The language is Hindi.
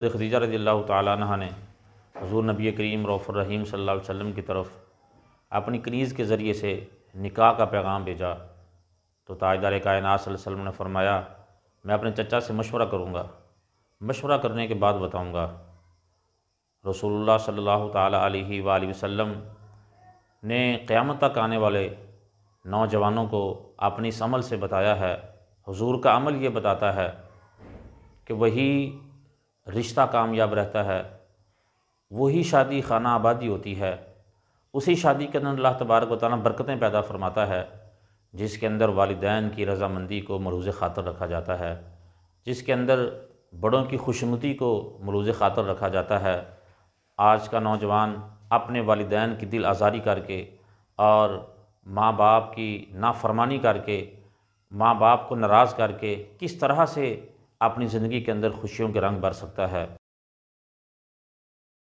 तो खदीजा रजी अल्लाह तह ने हजूर नबी करीम रौफ़र रहीम सल्ला वसम की तरफ अपनी कनीज़ के ज़रिए से निकाह का पैगाम भेजा तो ताजदार कायन वसम ने फरमाया मैं अपने चचा से मशवरा करूँगा मशवरा करने के बाद बताऊँगा रसूल सल्लल्लाहु अलैहि वसल्लम ने क़्यामत तक आने वाले नौजवानों को अपनी इस अमल से बताया है हुजूर का अमल ये बताता है कि वही रिश्ता कामयाब रहता है वही शादी खाना आबादी होती है उसी शादी के अंदर अल्लाह तबारक वाली बरकतें पैदा फरमाता है जिसके अंदर वालदान की रजामंदी को मरूज़ ख़ातर रखा जाता है जिसके अंदर बड़ों की खुशनुती को मरूज़ ख़ातर रखा जाता है आज का नौजवान अपने वालदान की दिल आज़ारी करके और माँ बाप की नाफरमानी करके माँ बाप को नाराज़ करके किस तरह से अपनी ज़िंदगी के अंदर खुशियों के रंग भर सकता है